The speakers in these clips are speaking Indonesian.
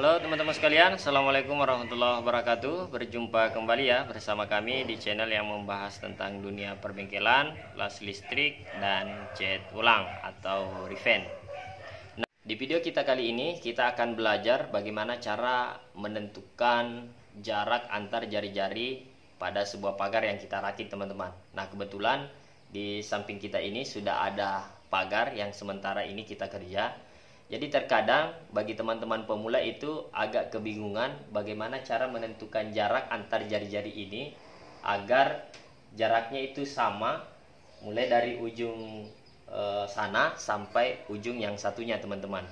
Halo teman-teman sekalian, Assalamualaikum warahmatullahi wabarakatuh Berjumpa kembali ya bersama kami di channel yang membahas tentang dunia perbengkelan, las listrik, dan cat ulang atau reven nah, Di video kita kali ini kita akan belajar bagaimana cara menentukan jarak antar jari-jari pada sebuah pagar yang kita rakit teman-teman Nah kebetulan di samping kita ini sudah ada pagar yang sementara ini kita kerja jadi terkadang bagi teman-teman pemula itu agak kebingungan bagaimana cara menentukan jarak antar jari-jari ini agar jaraknya itu sama mulai dari ujung eh, sana sampai ujung yang satunya teman-teman.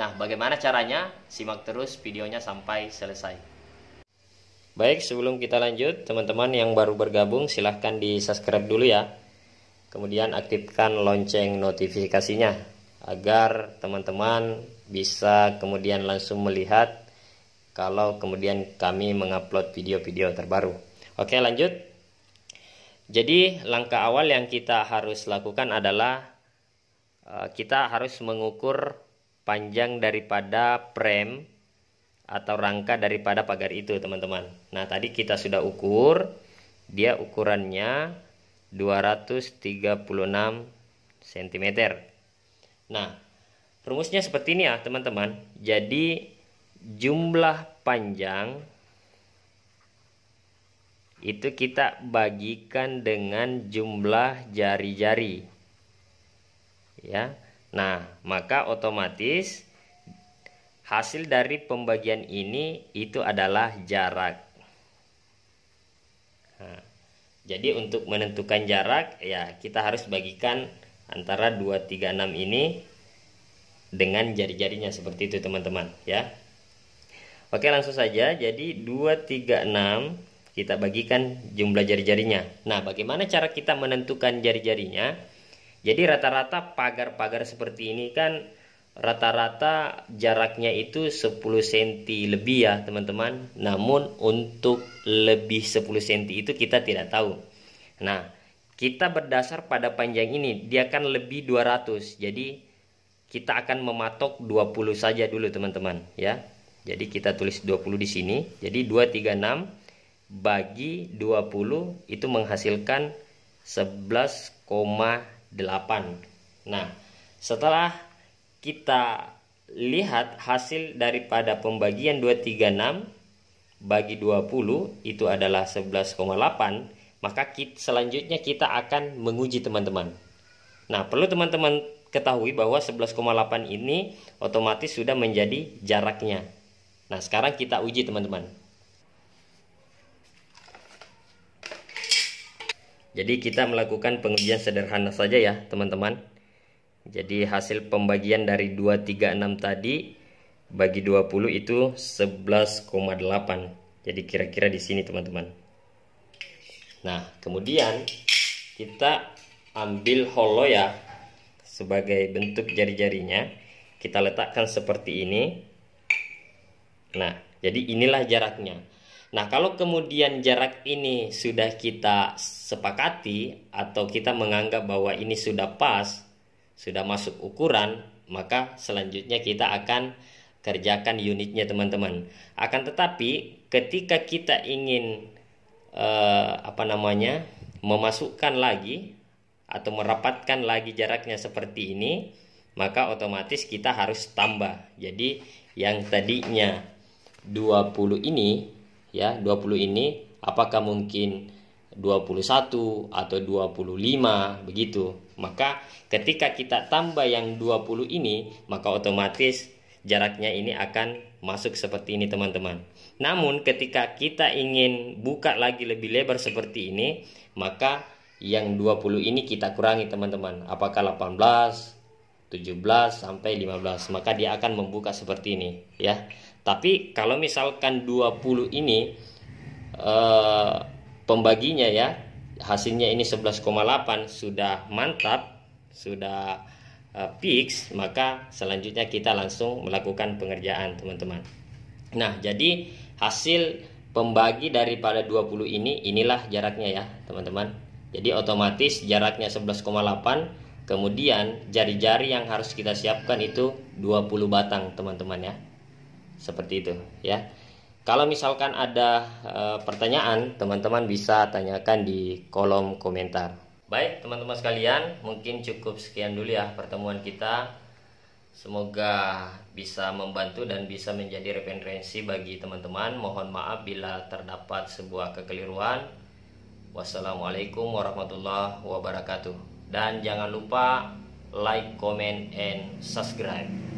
Nah, bagaimana caranya? Simak terus videonya sampai selesai. Baik, sebelum kita lanjut, teman-teman yang baru bergabung silahkan di subscribe dulu ya. Kemudian aktifkan lonceng notifikasinya agar teman-teman bisa kemudian langsung melihat kalau kemudian kami mengupload video-video terbaru. Oke, lanjut. Jadi, langkah awal yang kita harus lakukan adalah eh, kita harus mengukur panjang daripada frame atau rangka daripada pagar itu, teman-teman. Nah, tadi kita sudah ukur, dia ukurannya 236 cm. Nah, rumusnya seperti ini ya, teman-teman. Jadi jumlah panjang itu kita bagikan dengan jumlah jari-jari. Ya. Nah, maka otomatis hasil dari pembagian ini itu adalah jarak. Nah, jadi untuk menentukan jarak ya kita harus bagikan antara 236 ini dengan jari-jarinya seperti itu teman-teman ya Oke langsung saja jadi 236 kita bagikan jumlah jari-jarinya Nah bagaimana cara kita menentukan jari-jarinya Jadi rata-rata pagar-pagar seperti ini kan rata-rata jaraknya itu 10 cm lebih ya teman-teman Namun untuk lebih 10 cm itu kita tidak tahu Nah kita berdasar pada panjang ini dia akan lebih 200 jadi kita akan mematok 20 saja dulu teman-teman ya jadi kita tulis 20 di sini jadi 236 bagi 20 itu menghasilkan 11,8 nah setelah kita lihat hasil daripada pembagian 236 bagi 20 itu adalah 11,8 maka kita, selanjutnya kita akan menguji teman-teman. Nah, perlu teman-teman ketahui bahwa 11,8 ini otomatis sudah menjadi jaraknya. Nah, sekarang kita uji teman-teman. Jadi kita melakukan pengujian sederhana saja ya teman-teman. Jadi hasil pembagian dari 236 tadi bagi 20 itu 11,8. Jadi kira-kira di sini teman-teman. Nah, kemudian kita ambil hollow ya sebagai bentuk jari-jarinya. Kita letakkan seperti ini. Nah, jadi inilah jaraknya. Nah, kalau kemudian jarak ini sudah kita sepakati atau kita menganggap bahwa ini sudah pas, sudah masuk ukuran, maka selanjutnya kita akan kerjakan unitnya teman-teman. Akan tetapi, ketika kita ingin eh, apa namanya memasukkan lagi atau merapatkan lagi jaraknya seperti ini maka otomatis kita harus tambah jadi yang tadinya 20 ini ya 20 ini apakah mungkin 21 atau 25 begitu maka ketika kita tambah yang 20 ini maka otomatis jaraknya ini akan masuk seperti ini teman-teman. Namun ketika kita ingin buka lagi lebih lebar seperti ini, maka yang 20 ini kita kurangi teman-teman. Apakah 18, 17 sampai 15, maka dia akan membuka seperti ini ya. Tapi kalau misalkan 20 ini eh, pembaginya ya, hasilnya ini 11,8 sudah mantap, sudah Uh, fix maka selanjutnya kita langsung melakukan pengerjaan teman-teman nah jadi hasil pembagi daripada 20 ini inilah jaraknya ya teman-teman jadi otomatis jaraknya 11,8 kemudian jari-jari yang harus kita siapkan itu 20 batang teman-teman ya seperti itu ya kalau misalkan ada e, pertanyaan teman-teman bisa tanyakan di kolom komentar Baik, teman-teman sekalian, mungkin cukup sekian dulu ya pertemuan kita. Semoga bisa membantu dan bisa menjadi referensi bagi teman-teman. Mohon maaf bila terdapat sebuah kekeliruan. Wassalamualaikum warahmatullahi wabarakatuh. Dan jangan lupa like, comment, and subscribe.